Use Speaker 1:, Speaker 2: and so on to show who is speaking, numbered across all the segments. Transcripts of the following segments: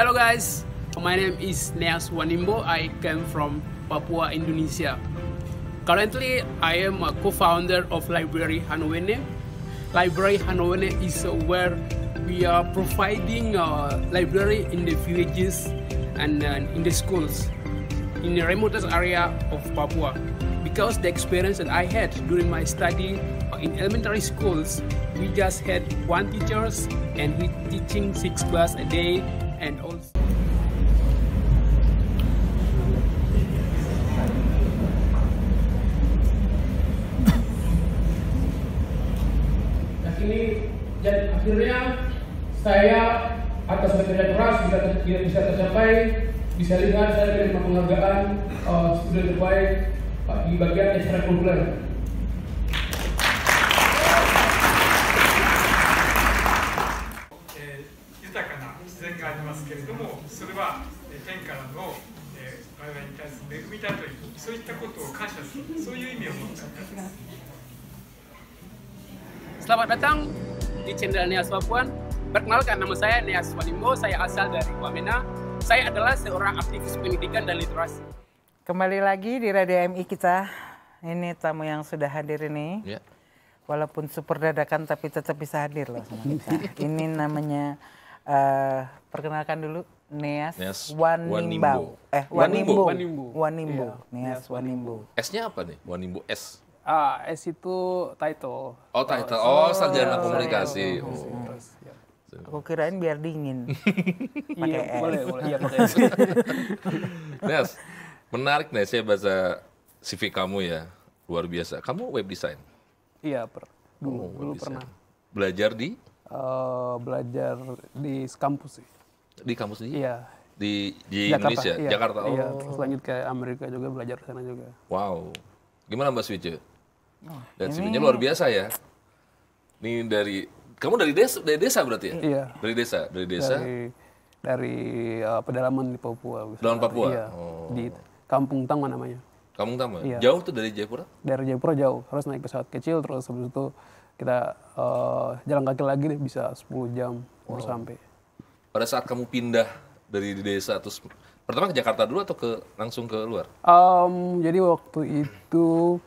Speaker 1: Hello guys, my name is Neas Wanimbo. I came from Papua, Indonesia. Currently, I am a co-founder of Library Hanowene. Library Hanowene is where we are providing a uh, library in the villages and uh, in the schools in the remotest area of Papua because the experience that I had during my study in elementary schools, we just had one teachers and we teaching six class a day and also. Nah ini jadi akhirnya saya atas material keras bisa tidak bisa tercapai bisa lihat saya menerima penghargaan uh, student terbaik di bagian ekstrakurikuler
Speaker 2: それは天からの我々に対する恵みだというそういっ
Speaker 1: たことを感謝するそういう意味を持っています。Selamat datang di channel Nias Papuan. Perkenalkan nama saya Nias Walimbo, saya asal dari Wamena. Saya adalah seorang aktivis pendidikan dan literasi.
Speaker 2: Kembali lagi di Radio MI kita. Ini tamu yang sudah hadir ini. Ya. Walaupun super dadakan tapi tetap bisa hadir loh ini namanya uh, perkenalkan dulu Nias Nias Wanimbo. Eh, Wanimbu, Wanimbu, Wanimbu. Yeah. Nias Wanimbu.
Speaker 3: S-nya apa nih? Wanimbu S.
Speaker 2: Ah,
Speaker 1: S itu title.
Speaker 3: Oh, title. Oh, sarjana oh, komunikasi. Oh. Ya. Aku
Speaker 2: kirain biar dingin. Iya, pakai iya, S. Boleh, boleh. Iya, pakai S.
Speaker 3: menarik nih. saya baca CV kamu ya. Luar biasa. Kamu web design?
Speaker 1: Iya, per, dulu, oh, dulu pernah.
Speaker 3: Belajar di?
Speaker 1: Uh, belajar di kampus sih di kampus sendiri? Iya.
Speaker 3: Di, di Jakarta, Indonesia, iya, Jakarta. Iya, oh. Iya, terus
Speaker 1: lanjut ke Amerika juga belajar ke sana juga.
Speaker 3: Wow. Gimana Mbak Switch?
Speaker 1: Oh, Dan ini... luar
Speaker 3: biasa ya. Ini dari kamu dari desa, dari desa berarti ya? Iya. Dari desa, dari desa. Dari,
Speaker 1: dari uh, eh, pedalaman di Papua. Pedalaman Papua. Iya. Oh. Di Kampung Tama namanya.
Speaker 3: Kampung Tama. Iya. Jauh tuh dari Jayapura?
Speaker 1: Dari Jayapura jauh. Harus naik pesawat kecil terus habis itu kita uh, jalan kaki lagi deh bisa 10 jam wow. baru sampai
Speaker 3: pada saat kamu pindah dari desa terus pertama ke Jakarta dulu atau ke langsung ke luar?
Speaker 1: Um, jadi waktu itu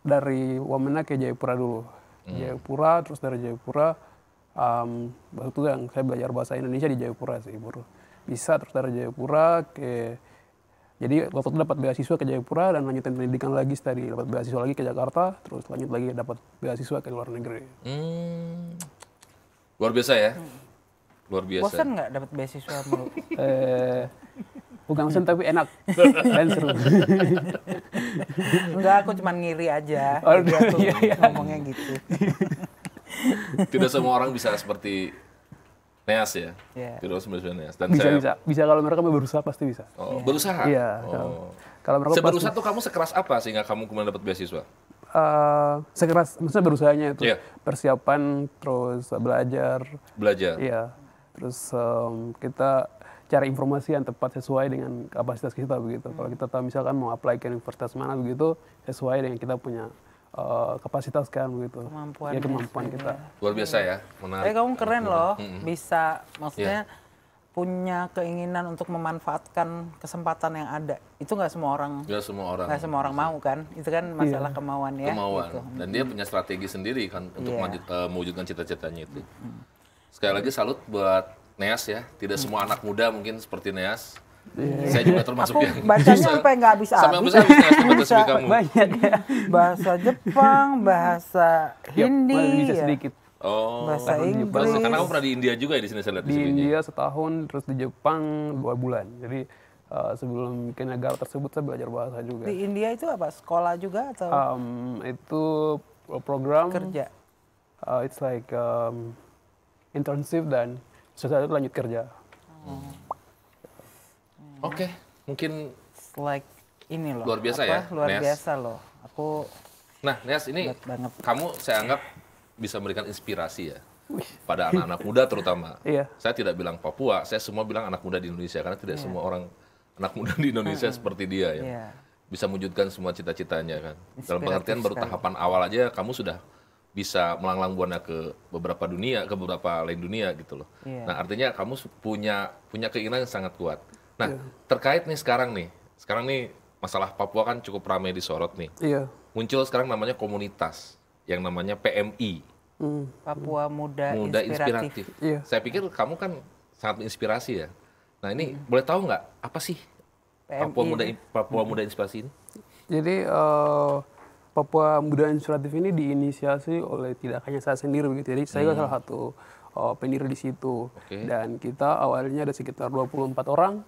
Speaker 1: dari Wamena ke Jayapura dulu. Hmm. Jayapura terus dari Jayapura um, waktu itu yang saya belajar bahasa Indonesia di Jayapura sih baru bisa terus dari Jayapura ke jadi waktu itu dapat beasiswa ke Jayapura dan lanjutin pendidikan lagi dari dapat beasiswa lagi ke Jakarta terus lanjut lagi dapat beasiswa ke luar negeri. Hmm.
Speaker 3: Luar biasa ya. Hmm. Luar biasa. Bosan
Speaker 2: nggak dapat beasiswa
Speaker 1: mulu? eh, bukan bosan tapi enak dan seru. Enggak, aku cuma ngiri aja. Oh,
Speaker 2: aku iya, iya. ngomongnya gitu.
Speaker 3: Tidak semua orang bisa seperti Neas ya? Yeah. semua Neas. Dan bisa, saya... bisa.
Speaker 1: Bisa kalau mereka mau berusaha pasti bisa. Oh, yeah. Berusaha? Iya. Oh.
Speaker 3: Kalau, mereka Seberusaha pasti... tuh kamu sekeras apa sehingga kamu kemudian dapat beasiswa?
Speaker 1: Uh, sekeras, maksudnya berusahanya itu. Yeah. Persiapan, terus belajar. Belajar? Iya terus um, kita cari informasi yang tepat sesuai dengan kapasitas kita begitu. Hmm. Kalau kita tahu misalkan mau apply ke universitas mana begitu sesuai dengan kita punya uh, kapasitas kan begitu. Ya, kemampuan. Ya kemampuan ya.
Speaker 3: kita. Iya. Luar biasa ya, menarik. Tapi eh, kamu keren loh, hmm. bisa
Speaker 2: maksudnya yeah. punya keinginan untuk memanfaatkan kesempatan yang ada. Itu nggak semua orang. Nggak
Speaker 3: semua orang. Gak semua orang
Speaker 2: mau kan? Itu kan iya. masalah yeah. kemauan ya. Kemauan. Gitu. Dan dia
Speaker 3: punya strategi sendiri kan untuk yeah. Iya. mewujudkan cita-citanya itu. Hmm sekali lagi salut buat Neas ya. Tidak hmm. semua anak muda mungkin seperti Neas. Yeah. Saya juga termasuk Aku yang bacanya sampai
Speaker 2: nggak habis habis. Sampai
Speaker 3: habis Banyak ya.
Speaker 2: Bahasa Jepang, bahasa Hindi. Ya, sedikit.
Speaker 1: Oh, bahasa Inggris. Bahasa, karena kamu pernah
Speaker 3: di India juga ya di sini saya lihat di, di India
Speaker 1: setahun, terus di Jepang dua bulan. Jadi uh, sebelum ke negara tersebut saya belajar bahasa juga. Di
Speaker 2: India itu apa? Sekolah juga atau?
Speaker 1: Um, itu eh, program kerja. Uh, it's like um, internship dan setelah itu lanjut kerja. Hmm.
Speaker 2: Oke, okay. mungkin like ini loh. Luar biasa apa? ya. Luar Nias. biasa loh. Aku
Speaker 3: Nah, Nias ini banget. kamu saya anggap bisa memberikan inspirasi ya pada anak-anak muda terutama. Iya. Saya tidak bilang Papua, saya semua bilang anak muda di Indonesia karena tidak iya. semua orang anak muda di Indonesia hmm. seperti dia ya. Iya. Bisa mewujudkan semua cita-citanya kan. Dalam pengertian baru tahapan awal aja kamu sudah bisa melanglang buana ke beberapa dunia, ke beberapa lain dunia gitu loh. Yeah. Nah artinya kamu punya punya keinginan yang sangat kuat. Nah yeah. terkait nih sekarang nih, sekarang nih masalah Papua kan cukup ramai disorot nih. Yeah. Muncul sekarang namanya komunitas yang namanya PMI.
Speaker 2: Mm. Papua Muda, Muda Inspiratif. Inspiratif. Yeah.
Speaker 3: Saya pikir kamu kan sangat menginspirasi ya. Nah ini mm. boleh tahu nggak apa sih
Speaker 2: PMI Papua Muda Papua hmm. Muda
Speaker 3: Inspirasi ini?
Speaker 1: Jadi uh, Papua Muda Inspiratif ini diinisiasi oleh tidak hanya saya sendiri begitu. Jadi saya hmm. salah satu uh, oh, pendiri di situ. Okay. Dan kita awalnya ada sekitar 24 orang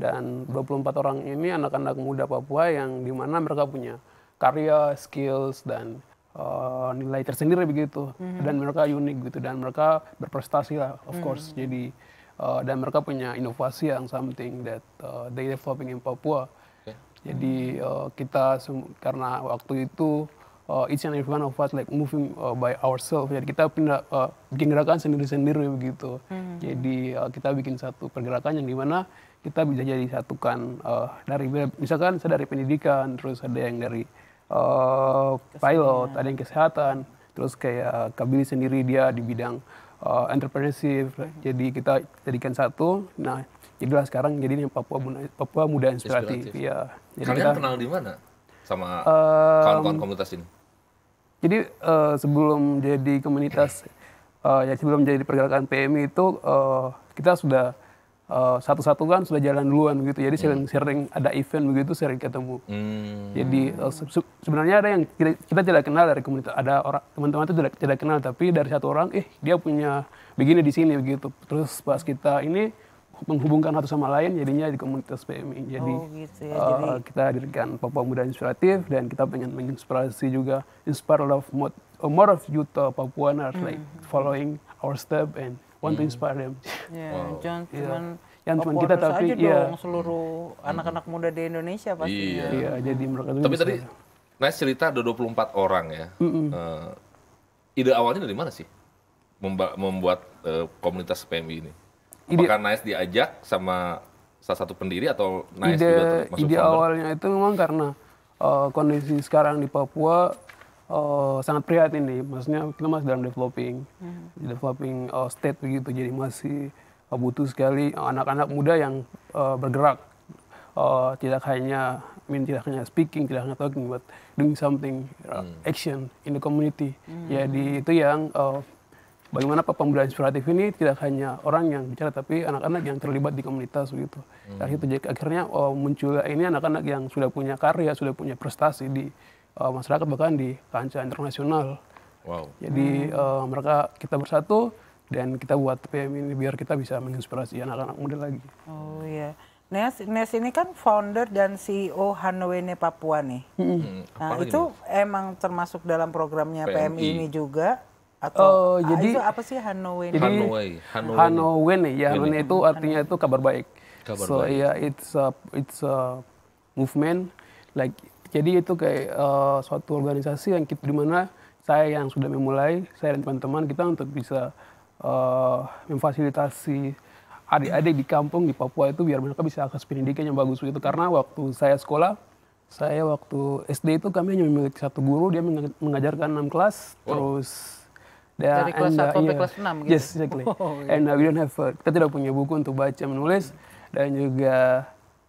Speaker 1: dan 24 orang ini anak-anak muda Papua yang di mana mereka punya karya, skills dan uh, nilai tersendiri begitu. -hmm. Dan mereka unik gitu dan mereka berprestasi lah of hmm. course. Jadi uh, dan mereka punya inovasi yang something that uh, they developing in Papua. Jadi uh, kita karena waktu itu uh, each and every one of us like moving uh, by ourselves. Jadi kita pindah uh, bikin gerakan sendiri-sendiri begitu. Hmm. Jadi uh, kita bikin satu pergerakan yang dimana kita bisa jadi satukan uh, dari misalkan saya dari pendidikan, terus ada yang dari uh, pilot, ada yang kesehatan, terus kayak Kabili sendiri dia di bidang uh, entrepreneurship. Hmm. Jadi kita jadikan satu. Nah jadilah sekarang jadi ini Papua Muda, Papua Muda Inspiratif. ya. Jadi Kalian kita, kenal
Speaker 3: di mana sama um, kawan-kawan komunitas ini?
Speaker 1: Jadi uh, sebelum jadi komunitas uh, ya sebelum jadi pergerakan PMI itu uh, kita sudah uh, satu-satu kan sudah jalan duluan gitu. Jadi sering-sering hmm. ada event begitu sering ketemu. Hmm. Jadi uh, se sebenarnya ada yang kita, kita tidak kenal dari komunitas. Ada orang teman-teman itu tidak tidak kenal tapi dari satu orang eh dia punya begini di sini begitu. Terus pas kita ini menghubungkan satu sama lain jadinya di komunitas PMI. Jadi, oh, gitu ya. Eh, jadi... kita hadirkan Papua Muda Inspiratif dan kita pengen menginspirasi juga inspire of more, uh, more of youth uh, Papua mm. like following our step and want mm. to hmm. inspire them. Yeah, wow. jangan yeah. cuman yang
Speaker 2: cuma kita tapi iya dong, seluruh hmm. anak-anak hmm. muda di Indonesia pasti iya, iya jadi mereka tapi tadi tadi
Speaker 3: Nice cerita ada 24 orang ya mm -mm. Uh, ide awalnya dari mana sih membuat uh, komunitas PMI ini Apakah Nice diajak sama salah satu pendiri atau Nice ide, juga termasuk Ide founder? awalnya
Speaker 1: itu memang karena uh, kondisi sekarang di Papua uh, sangat prihatin nih. Maksudnya kita masih dalam developing, hmm. developing uh, state begitu. Jadi masih uh, butuh sekali anak-anak muda yang uh, bergerak. Uh, tidak hanya, I mean, tidak hanya speaking, tidak hanya talking, but doing something, hmm. action in the community. Hmm. Jadi itu yang uh, bagaimana Pak Pembelajaran Inspiratif ini tidak hanya orang yang bicara tapi anak-anak yang terlibat di komunitas begitu. Hmm. itu akhirnya oh, muncul ini anak-anak yang sudah punya karya, sudah punya prestasi di uh, masyarakat bahkan di kancah internasional.
Speaker 3: Wow. Jadi hmm.
Speaker 1: uh, mereka kita bersatu dan kita buat PM ini biar kita bisa menginspirasi anak-anak muda lagi.
Speaker 2: Oh iya. Nes, Nes ini kan founder dan CEO Hanwene Papua nih. Hmm. hmm nah, itu ini? emang termasuk dalam programnya PMI, PMI ini juga atau oh, jadi itu apa sih Hanoi? Jadi Hanoi, Hanoi, ya Hanoi
Speaker 1: itu artinya itu kabar baik. Kabar so baik. yeah, it's a it's a movement like jadi itu kayak uh, suatu organisasi yang kita dimana saya yang sudah memulai saya dan teman-teman kita untuk bisa uh, memfasilitasi adik-adik di kampung di Papua itu biar mereka bisa akses pendidikan yang bagus itu karena waktu saya sekolah saya waktu SD itu kami hanya memiliki satu guru dia mengajarkan enam kelas oh. terus dari kelas and, 1 uh, sampai yeah. kelas 6 gitu. Yes, exactly. Oh, iya. And uh, we don't have uh, kita tidak punya buku untuk baca menulis dan juga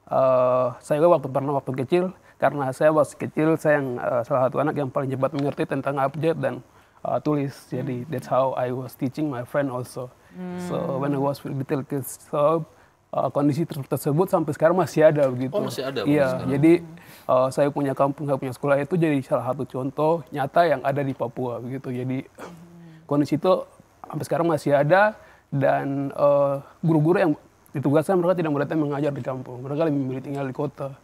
Speaker 1: uh, saya waktu pernah waktu kecil karena saya waktu kecil saya yang uh, salah satu anak yang paling cepat mengerti tentang abjad dan uh, tulis. Jadi hmm. that's how I was teaching my friend also. Hmm. So when I was with little kids so uh, kondisi tersebut sampai sekarang masih ada begitu. Oh, masih ada. Iya, jadi uh, saya punya kampung, saya punya sekolah itu jadi salah satu contoh nyata yang ada di Papua begitu. Jadi kondisi itu sampai sekarang masih ada dan eh, guru-guru uh, yang ditugaskan mereka tidak berarti mengajar di kampung mereka lebih memilih tinggal di kota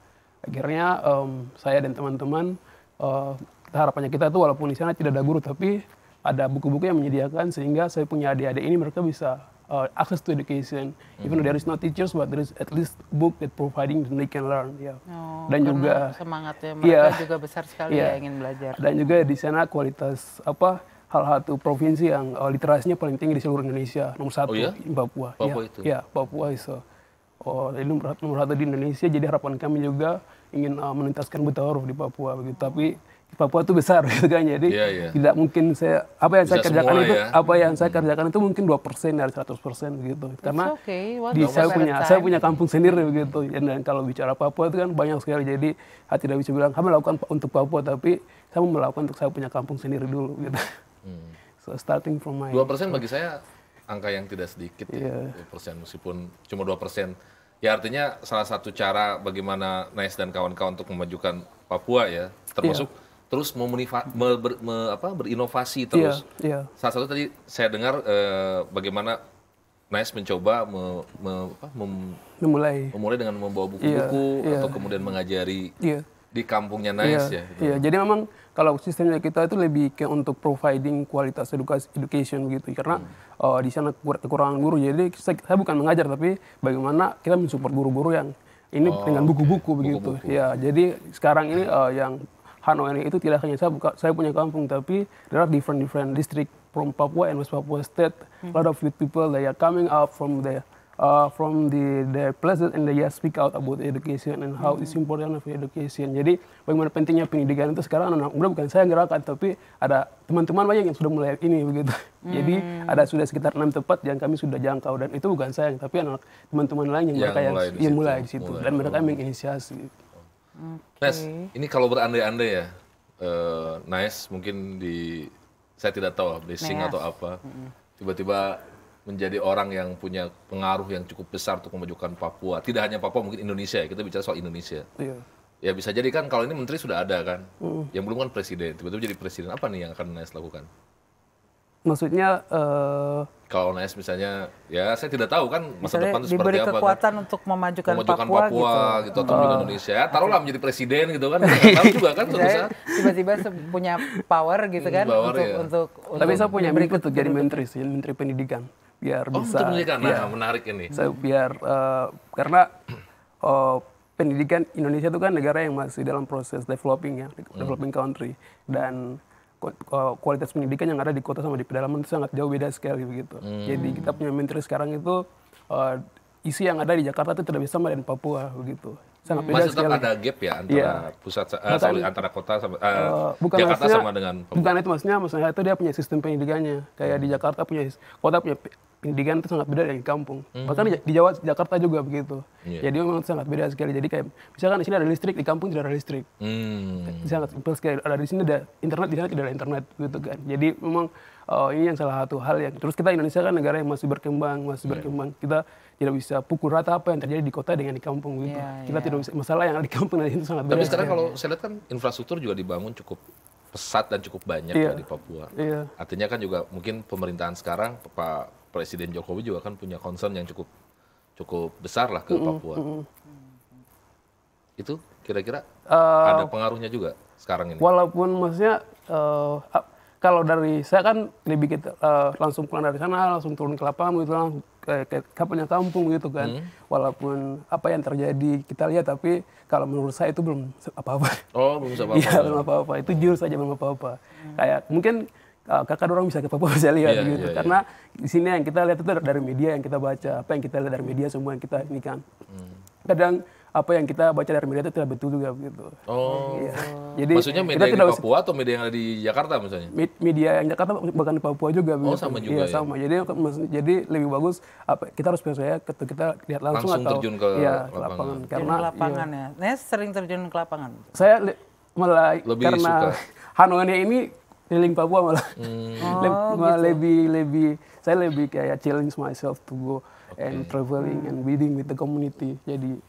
Speaker 1: akhirnya um, saya dan teman-teman uh, harapannya kita tuh walaupun di sana tidak ada guru tapi ada buku-buku yang menyediakan sehingga saya punya adik-adik ini mereka bisa uh, access to education mm-hmm. even there is no teachers but there is at least book that providing that they can learn yeah.
Speaker 2: oh, dan juga semangatnya iya. mereka yeah, juga besar sekali yeah, ya ingin belajar dan juga
Speaker 1: di sana kualitas apa hal-hal satu provinsi yang uh, literasinya paling tinggi di seluruh Indonesia nomor satu oh, ya? Papua. Papua ya, itu. Ya Papua itu. Oh, jadi nomor, nomor satu di Indonesia. Jadi harapan kami juga ingin uh, menuntaskan huruf di Papua begitu. Tapi Papua itu besar gitu kan. Jadi yeah, yeah. tidak mungkin saya apa yang Bisa saya kerjakan itu ya. apa yang saya kerjakan itu mungkin 2% dari 100% gitu. Karena
Speaker 2: okay. di saya punya saya punya
Speaker 1: kampung sendiri begitu. Dan, dan kalau bicara Papua itu kan banyak sekali jadi saya tidak bisa bilang kami melakukan untuk Papua tapi saya melakukan untuk saya punya kampung sendiri dulu gitu. Hmm. So starting from my... 2% bagi saya
Speaker 3: angka yang tidak sedikit yeah. ya, 2% iya. meskipun cuma 2%. Ya artinya salah satu cara bagaimana Nice dan kawan-kawan untuk memajukan Papua ya, termasuk yeah. terus mau ber, me, apa, berinovasi terus. Yeah, yeah. Salah satu tadi saya dengar eh, bagaimana Nice mencoba me, me, apa, mem,
Speaker 1: memulai memulai
Speaker 3: dengan membawa buku-buku yeah, yeah. atau kemudian mengajari yeah di kampungnya iya, Nice ya, gitu iya, ya. Iya. Iya,
Speaker 1: jadi memang kalau sistemnya kita itu lebih ke untuk providing kualitas edukasi education gitu karena hmm. uh, di sana kekurangan guru. Jadi saya, saya bukan mengajar tapi bagaimana kita mensupport guru-guru yang ini oh, dengan buku-buku okay. begitu. Buku -buku. Ya, jadi sekarang ini uh, yang Hanoi itu tidak hanya saya buka, saya punya kampung tapi there are different different district from Papua and West Papua State. Hmm. A lot of youth people they are coming up from there uh, from the the places and they speak out about education and how mm it's mm-hmm. important for education. Jadi bagaimana pentingnya pendidikan itu sekarang anak muda bukan saya yang gerakan tapi ada teman-teman banyak yang sudah mulai ini begitu. Mm Jadi mm-hmm. ada sudah sekitar enam tempat yang kami sudah jangkau dan itu bukan saya tapi anak teman-teman lain yang, yang mereka yang mulai yang, mulai di situ mulai. dan mereka yang menginisiasi.
Speaker 2: Okay.
Speaker 3: Nes, ini kalau berandai-andai ya, uh, eh, Nice mungkin di saya tidak tahu blessing nice. atau apa. Tiba-tiba menjadi orang yang punya pengaruh yang cukup besar untuk memajukan Papua. Tidak hanya Papua, mungkin Indonesia ya. Kita bicara soal Indonesia. Iya. Ya bisa jadi kan kalau ini menteri sudah ada kan. Mm. Yang belum kan presiden. Tiba-tiba jadi presiden. Apa nih yang akan Nais lakukan?
Speaker 1: Maksudnya uh,
Speaker 3: kalau Nais misalnya ya saya tidak tahu kan masa depan itu seperti apa. Kan. kekuatan kan?
Speaker 2: untuk memajukan, memajukan Papua,
Speaker 3: Papua gitu, gitu atau oh. Indonesia. Ya, taruhlah menjadi presiden gitu kan. Tidak tahu juga kan
Speaker 2: Tiba-tiba punya power gitu hmm, kan power, untuk, ya. untuk, untuk Tapi saya punya berikut tuh
Speaker 1: jadi menteri sih, menteri pendidikan biar oh, bisa. Ya, menarik ini. Saya biar uh, karena uh, pendidikan Indonesia itu kan negara yang masih dalam proses developing ya, hmm. developing hmm. country dan kualitas pendidikan yang ada di kota sama di pedalaman itu sangat jauh beda sekali begitu. Hmm. Jadi kita punya menteri sekarang itu uh, isi yang ada di Jakarta itu tidak bisa sama dengan Papua begitu sangat beda Masih tetap ada gap ya antara yeah. pusat uh, eh, Mata, sorry, antara kota
Speaker 3: sama uh, uh, bukan Jakarta maksudnya, sama dengan
Speaker 1: bukan itu maksudnya maksudnya itu dia punya sistem pendidikannya kayak hmm. di Jakarta punya kota punya pendidikan itu sangat beda dari kampung. Mm-hmm. Bahkan di Jawa, Jakarta juga begitu. Yeah. Jadi memang sangat beda sekali. Jadi kayak misalkan di sini ada listrik, di kampung tidak ada listrik. Mm. Sangat simpel sekali. Ada di sini ada internet, di sana tidak ada internet gitu kan. Jadi memang oh, ini yang salah satu hal yang terus kita Indonesia kan negara yang masih berkembang, masih yeah. berkembang. Kita tidak bisa pukul rata apa yang terjadi di kota dengan di kampung gitu. Yeah, kita iya. tidak bisa masalah yang ada di kampung itu sangat Tapi beda. Tapi sekarang kalau
Speaker 3: saya lihat kan infrastruktur juga dibangun cukup pesat dan cukup banyak iya. di Papua. Iya. Artinya kan juga mungkin pemerintahan sekarang Pak Presiden Jokowi juga kan punya concern yang cukup cukup besar lah ke mm -hmm. Papua. Mm -hmm. Itu kira-kira uh, ada pengaruhnya juga sekarang ini.
Speaker 1: Walaupun maksudnya uh, kalau dari saya kan lebih kita uh, eh, langsung pulang dari sana, langsung turun ke lapangan gitu langsung ke, ke, punya kampung gitu kan. Hmm. Walaupun apa yang terjadi kita lihat tapi kalau menurut saya itu belum apa-apa.
Speaker 3: Oh, belum apa-apa. Iya, belum
Speaker 1: apa-apa. Itu jujur saja belum apa-apa. Hmm. Kayak mungkin kakak orang bisa ke Papua bisa lihat yeah, gitu. Yeah, iya. Karena di sini yang kita lihat itu dari media yang kita baca, apa yang kita lihat dari media semua yang kita ini kan. mm. Kadang apa yang kita baca dari media itu tidak betul juga gitu. Oh. Iya.
Speaker 3: Jadi maksudnya media di Papua atau media yang ada di Jakarta misalnya?
Speaker 1: Media yang Jakarta bahkan di Papua juga. Oh gitu. sama iya, juga ya, ya. sama. Jadi jadi lebih bagus apa kita harus percaya ketika kita lihat langsung, langsung atau terjun ke ya, lapangan. lapangan. Karena ke lapangan ya.
Speaker 2: ya. sering terjun ke lapangan.
Speaker 1: Saya malah lebih karena suka. Hanoi ini healing Papua malah hmm. oh, malah gitu. lebih lebih saya lebih kayak challenge myself to go okay. and traveling hmm. and meeting with the community jadi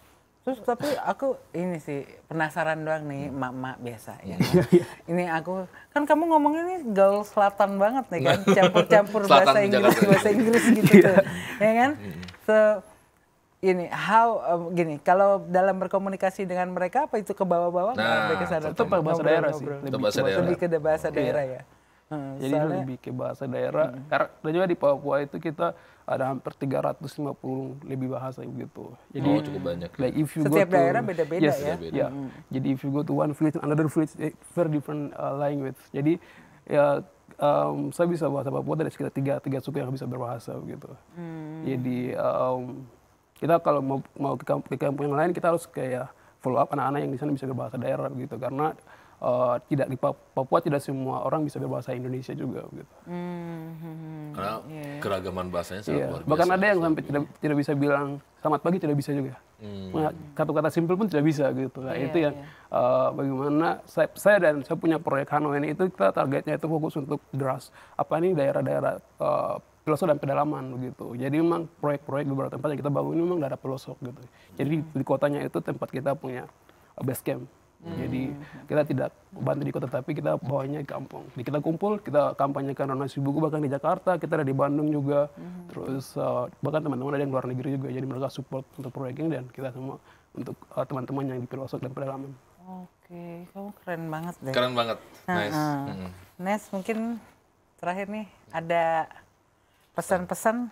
Speaker 2: terus tapi aku ini sih penasaran doang nih hmm. mak-mak biasa ya kan? ini aku kan kamu ngomongnya ini gaul selatan banget nih kan iya. campur-campur bahasa Inggris bahasa Inggris gitu tuh, ya kan hmm. so ini how um, gini kalau dalam berkomunikasi dengan mereka apa itu nah, ke bawah-bawah nah, ke itu bahasa daerah sih lebih, bahasa iya. daerah. Ya. Hmm, lebih ke bahasa daerah ya Hmm, Jadi lebih
Speaker 1: ke bahasa daerah. Karena dan juga di Papua itu kita ada hampir 350 lebih bahasa begitu. Jadi oh, cukup banyak. Ya. Like if you Setiap go daerah beda-beda yes, ya. Beda. Yeah. Hmm. Jadi if you go to one village and another village eh, very different uh, language. Jadi ya um, saya bisa bahasa Papua ada sekitar tiga tiga suku yang bisa berbahasa begitu. Hmm. Jadi um, kita kalau mau, mau ke, ke kampung yang lain kita harus kayak follow up anak-anak yang di sana bisa berbahasa daerah gitu karena uh, tidak di Papua tidak semua orang bisa berbahasa Indonesia juga gitu.
Speaker 3: Mm-hmm. Karena hmm, hmm. yeah. keragaman bahasanya sangat yeah. luar biasa. Bahkan ada
Speaker 1: yang sampai tidak tidak bisa bilang selamat pagi tidak bisa juga. Mm. kata-kata simpel pun tidak bisa gitu. Nah, yeah, itu iya, yang yeah. Iya. uh, bagaimana saya, saya dan saya punya proyek Hanoi ini itu kita targetnya itu fokus untuk deras apa ini daerah-daerah eh, filosof dan pedalaman begitu. Jadi memang proyek-proyek beberapa tempat yang kita bangun ini memang daerah ada gitu. Jadi di kotanya itu tempat kita punya base camp. Hmm. Jadi kita tidak bantu di kota tapi kita bawanya di kampung. Jadi kita kumpul, kita kampanyekan donasi buku bahkan di Jakarta, kita ada di Bandung juga. Hmm. Terus uh, bahkan teman-teman ada yang luar negeri juga. Jadi mereka support untuk proyek ini dan kita semua untuk uh, teman-teman yang di pelosok dan pedalaman.
Speaker 2: Oke, kamu keren banget deh. Keren banget. Nah, nice. Uh. Eh, huh -hmm. Nice mungkin terakhir nih ada pesan-pesan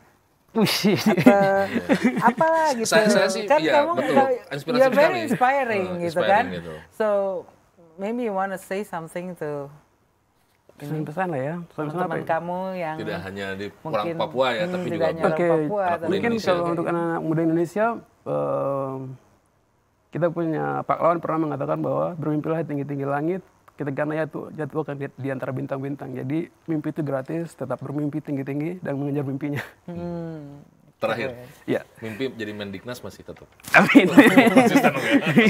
Speaker 2: apa lah gitu saya, saya sih, kan ya, kamu betul. Inspirasi you're very inspiring uh, gitu inspiring kan gitu. so maybe you wanna say something to pesan-pesan
Speaker 1: lah ya teman-teman ya? kamu
Speaker 2: yang tidak
Speaker 3: hanya di orang Papua ya tapi juga
Speaker 2: hanya
Speaker 1: okay. Papua atau mungkin Indonesia, kalau gitu. untuk anak-anak muda Indonesia uh, kita punya Pak Lawan pernah mengatakan bahwa bermimpilah tinggi-tinggi langit kita karena itu jadwalkan di, di antara bintang-bintang. Jadi mimpi itu gratis, tetap bermimpi tinggi-tinggi dan mengejar mimpinya.
Speaker 3: Hmm. Terakhir, ya. mimpi jadi Mendiknas masih tetap. Amin. ya.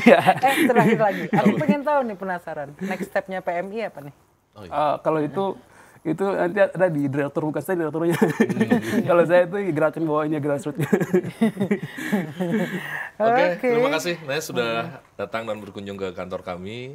Speaker 2: Iya. eh terakhir lagi, aku pengen tahu nih penasaran. Next stepnya PMI apa nih?
Speaker 1: Oh, iya. uh, kalau itu itu nanti ada di direktur bukan saya direkturnya hmm. kalau saya itu gerakan bawahnya grassroots. oke
Speaker 2: okay, okay. terima kasih
Speaker 3: Nes sudah hmm. datang dan berkunjung ke kantor kami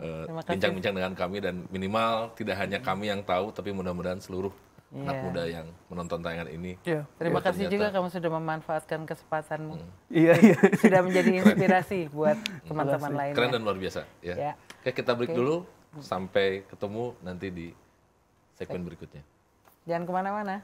Speaker 3: Eh, bincang-bincang uh, dengan kami dan minimal tidak hanya kami yang tahu tapi mudah-mudahan seluruh yeah. anak muda yang menonton tayangan ini. Yeah. Terima kasih ternyata. juga
Speaker 2: kamu sudah memanfaatkan kesempatanmu. Hmm. Iya, hmm. yeah, yeah. sudah menjadi inspirasi buat hmm. teman-teman lain. Keren dan luar biasa. Ya. Yeah.
Speaker 3: Oke, kita break okay. dulu hmm. sampai ketemu nanti di segmen berikutnya.
Speaker 2: Jangan kemana-mana.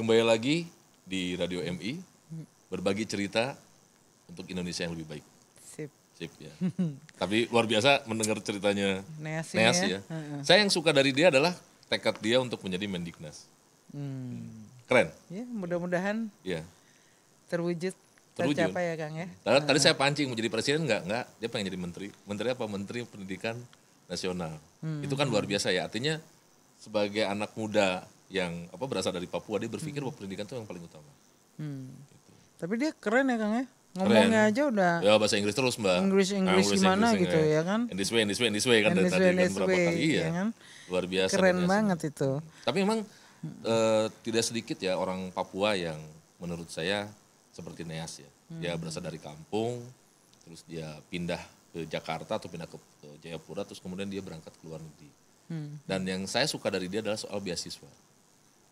Speaker 3: Kembali lagi di Radio MI, berbagi cerita untuk Indonesia yang lebih baik. Sip. Sip ya. Tapi luar biasa mendengar ceritanya Neas ya. ya. uh Saya yang suka dari dia adalah tekad dia untuk menjadi Mendiknas. Hmm. Keren.
Speaker 2: Ya, mudah-mudahan ya. terwujud terwujud. Tercapai ya Kang ya. Tadi, uh.
Speaker 3: tadi saya pancing menjadi presiden enggak? Enggak, dia pengen jadi menteri. Menteri apa? Menteri Pendidikan Nasional.
Speaker 2: Hmm. Itu kan luar
Speaker 3: biasa ya. Artinya sebagai anak muda yang apa berasal dari Papua dia berpikir hmm. bahwa pendidikan itu yang paling utama.
Speaker 2: Hmm. Gitu. Tapi dia keren ya Kang ya. Ngomongnya keren. aja udah. Ya
Speaker 3: bahasa Inggris terus Mbak. Inggris nah, Inggris, nah, gimana gitu ya kan. In this way, in this way, in this way kan this way, tadi kan berapa kali iya. ya. Kan?
Speaker 2: Luar biasa. Keren banget itu.
Speaker 3: Tapi memang hmm. uh, tidak sedikit ya orang Papua yang menurut saya seperti Neas ya. Hmm. Dia berasal dari kampung, terus dia pindah ke Jakarta atau pindah ke, ke Jayapura, terus kemudian dia berangkat ke luar negeri. Hmm. Dan yang saya suka dari dia adalah soal beasiswa. Hmm.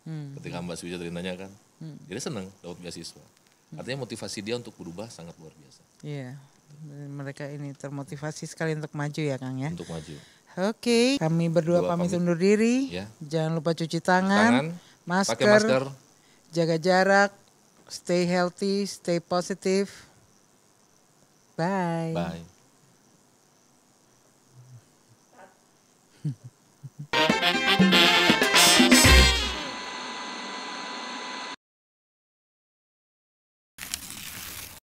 Speaker 3: Hmm. Ketika Mbak Suci tadi nanya kan, hmm. dia senang dapat beasiswa. Hmm. Artinya motivasi dia untuk berubah sangat luar
Speaker 2: biasa. Iya, mereka ini termotivasi sekali untuk maju ya Kang ya. Untuk maju. Oke, okay. kami berdua pamit, undur diri. Ya. Jangan lupa cuci tangan, tangan masker, masker, jaga jarak, stay healthy, stay positive. Bye. Bye.